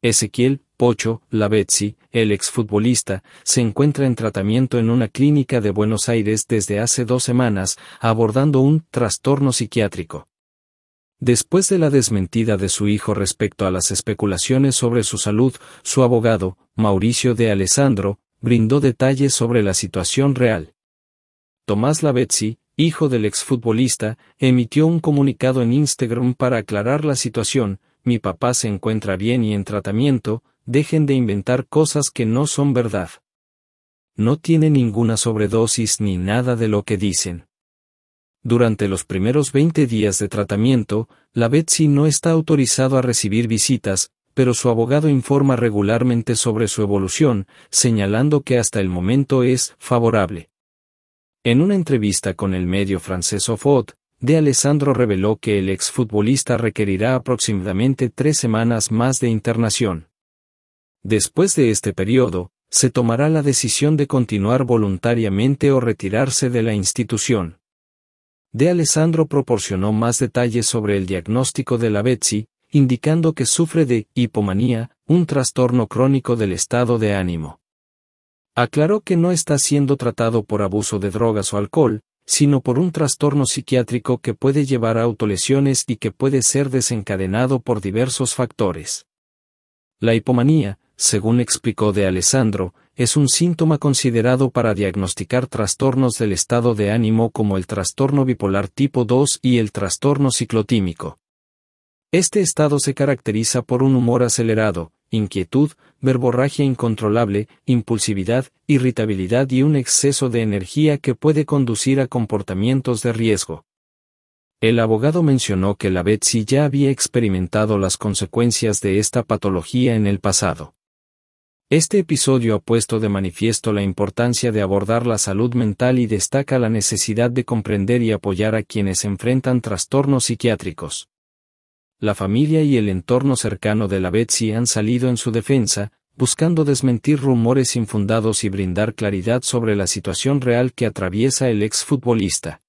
Ezequiel Pocho, la el exfutbolista, se encuentra en tratamiento en una clínica de Buenos Aires desde hace dos semanas, abordando un trastorno psiquiátrico. Después de la desmentida de su hijo respecto a las especulaciones sobre su salud, su abogado, Mauricio de Alessandro, brindó detalles sobre la situación real. Tomás Lavezzi, hijo del exfutbolista, emitió un comunicado en Instagram para aclarar la situación, mi papá se encuentra bien y en tratamiento, dejen de inventar cosas que no son verdad. No tiene ninguna sobredosis ni nada de lo que dicen. Durante los primeros 20 días de tratamiento, la Betsy no está autorizado a recibir visitas, pero su abogado informa regularmente sobre su evolución, señalando que hasta el momento es favorable. En una entrevista con el medio francés Ofot, de Alessandro reveló que el exfutbolista requerirá aproximadamente tres semanas más de internación. Después de este periodo, se tomará la decisión de continuar voluntariamente o retirarse de la institución. De Alessandro proporcionó más detalles sobre el diagnóstico de la Betsy, indicando que sufre de hipomanía, un trastorno crónico del estado de ánimo. Aclaró que no está siendo tratado por abuso de drogas o alcohol, sino por un trastorno psiquiátrico que puede llevar a autolesiones y que puede ser desencadenado por diversos factores. La hipomanía, según explicó de Alessandro, es un síntoma considerado para diagnosticar trastornos del estado de ánimo como el trastorno bipolar tipo 2 y el trastorno ciclotímico. Este estado se caracteriza por un humor acelerado, inquietud, verborragia incontrolable, impulsividad, irritabilidad y un exceso de energía que puede conducir a comportamientos de riesgo. El abogado mencionó que la Betsy ya había experimentado las consecuencias de esta patología en el pasado. Este episodio ha puesto de manifiesto la importancia de abordar la salud mental y destaca la necesidad de comprender y apoyar a quienes enfrentan trastornos psiquiátricos la familia y el entorno cercano de la Betsy han salido en su defensa, buscando desmentir rumores infundados y brindar claridad sobre la situación real que atraviesa el exfutbolista.